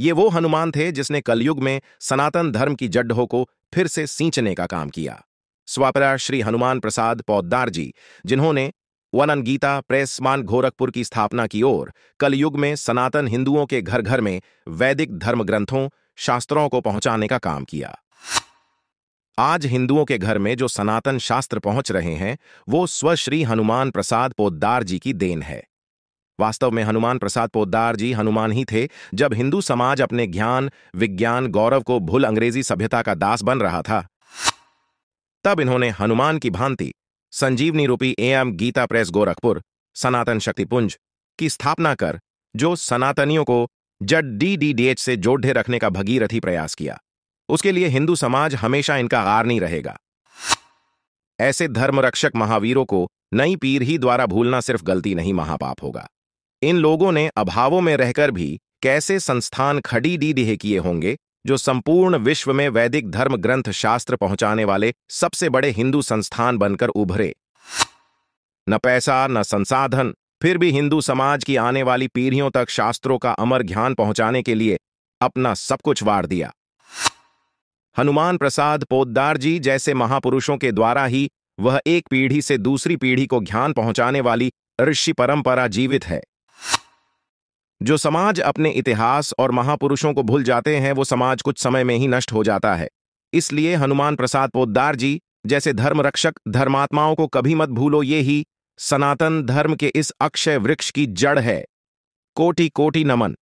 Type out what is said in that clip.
ये वो हनुमान थे जिसने कलयुग में सनातन धर्म की जड्ढों को फिर से सींचने का काम किया स्वापरा श्री हनुमान प्रसाद पौदार जी जिन्होंने वनन गीता प्रेस मान गोरखपुर की स्थापना की ओर कलयुग में सनातन हिंदुओं के घर घर में वैदिक धर्म ग्रंथों शास्त्रों को पहुंचाने का काम किया आज हिंदुओं के घर में जो सनातन शास्त्र पहुंच रहे हैं वो स्वश्री हनुमान प्रसाद पोद्दार जी की देन है वास्तव में हनुमान प्रसाद पोद्दार जी हनुमान ही थे जब हिंदू समाज अपने ज्ञान विज्ञान गौरव को भूल अंग्रेजी सभ्यता का दास बन रहा था तब इन्होंने हनुमान की भांति संजीवनी रूपी एम गीता प्रेस गोरखपुर सनातन शक्तिपुंज की स्थापना कर जो सनातनियों को जड डी डी डी एच से जोड़े रखने का भगीरथी प्रयास किया उसके लिए हिंदू समाज हमेशा इनका नहीं रहेगा ऐसे धर्मरक्षक महावीरों को नई पीर ही द्वारा भूलना सिर्फ गलती नहीं महापाप होगा इन लोगों ने अभावों में रहकर भी कैसे संस्थान खड़ी डी दिहे किए होंगे जो संपूर्ण विश्व में वैदिक धर्म ग्रंथ शास्त्र पहुंचाने वाले सबसे बड़े हिंदू संस्थान बनकर उभरे न पैसा न संसाधन फिर भी हिंदू समाज की आने वाली पीढ़ियों तक शास्त्रों का अमर ज्ञान पहुंचाने के लिए अपना सब कुछ वार दिया हनुमान प्रसाद पोद्दार जी जैसे महापुरुषों के द्वारा ही वह एक पीढ़ी से दूसरी पीढ़ी को ज्ञान पहुंचाने वाली ऋषि परंपरा जीवित है जो समाज अपने इतिहास और महापुरुषों को भूल जाते हैं वो समाज कुछ समय में ही नष्ट हो जाता है इसलिए हनुमान प्रसाद पोद्दार जी जैसे धर्म रक्षक धर्मात्माओं को कभी मत भूलो ये ही सनातन धर्म के इस अक्षय वृक्ष की जड़ है कोटि कोटि नमन